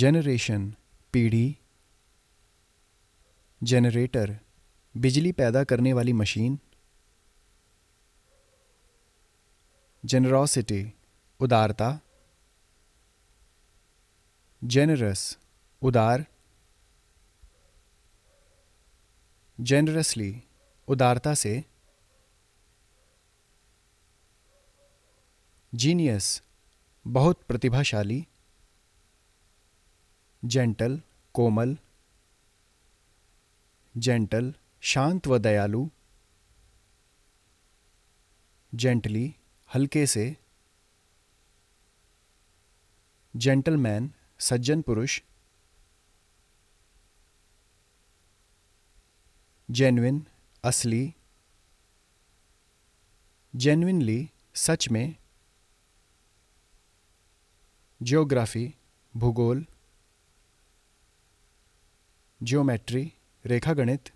generation पीढ़ी generator बिजली पैदा करने वाली मशीन जनरोसिटी उदारता जेनरस उदार जेनरसली उदारता से जीनियस बहुत प्रतिभाशाली जेंटल कोमल जेंटल शांत व दयालु जेंटली हल्के से जेंटलमैन सज्जन पुरुष जेन्युन असली जेन्युनली सच में जियोग्राफी भूगोल ज्योमेट्री रेखागणित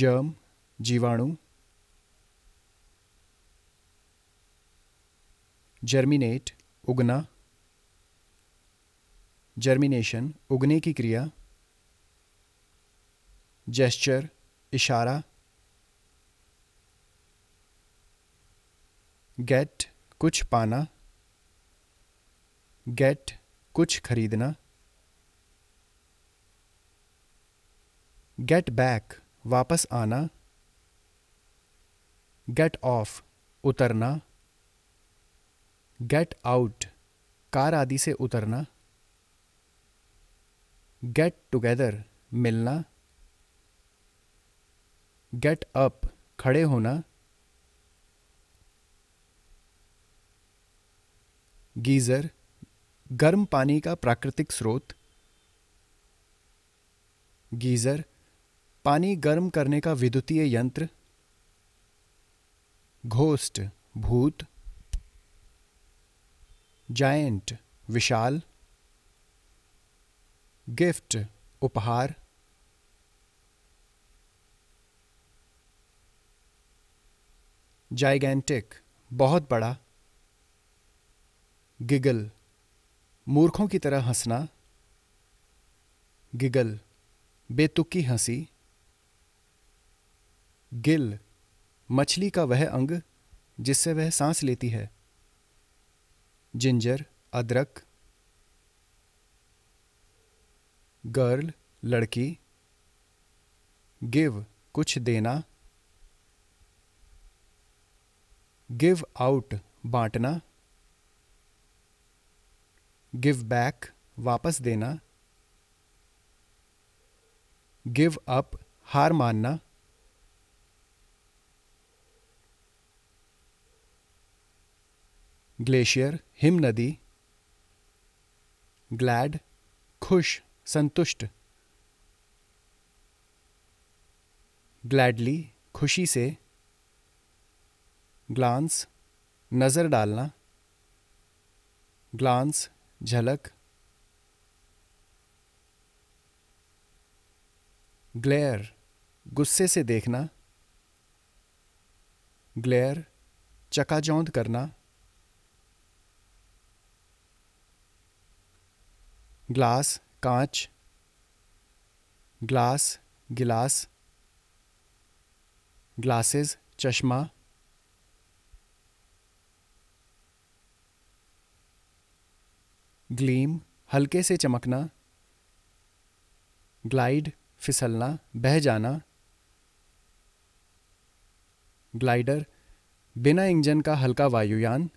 जर्म जीवाणु जर्मिनेट उगना जर्मिनेशन उगने की क्रिया जेस्चर इशारा गेट कुछ पाना गेट कुछ खरीदना गेट बैक वापस आना गेट ऑफ उतरना गेट आउट कार आदि से उतरना गेट टुगेदर मिलना गेट अप खड़े होना गीज़र गर्म पानी का प्राकृतिक स्रोत गीज़र पानी गर्म करने का विद्युतीय यंत्र घोस्ट भूत जायंट विशाल गिफ्ट उपहार जाइगेंटिक बहुत बड़ा गिगल मूर्खों की तरह हंसना गिगल बेतुकी हंसी गिल मछली का वह अंग जिससे वह सांस लेती है जिंजर अदरक गर्ल लड़की गिव कुछ देना गिव आउट बांटना गिव बैक वापस देना गिव अप हार मानना ग्लेशियर हिम नदी ग्लैड खुश संतुष्ट ग्लैडली खुशी से ग्लांस नज़र डालना ग्लांस झलक ग्लेयर गुस्से से देखना ग्लेयर चकाचौंध करना ग्लास कांच ग्लास गिलास ग्लासेस चश्मा ग्लीम हल्के से चमकना ग्लाइड फिसलना बह जाना ग्लाइडर बिना इंजन का हल्का वायुयान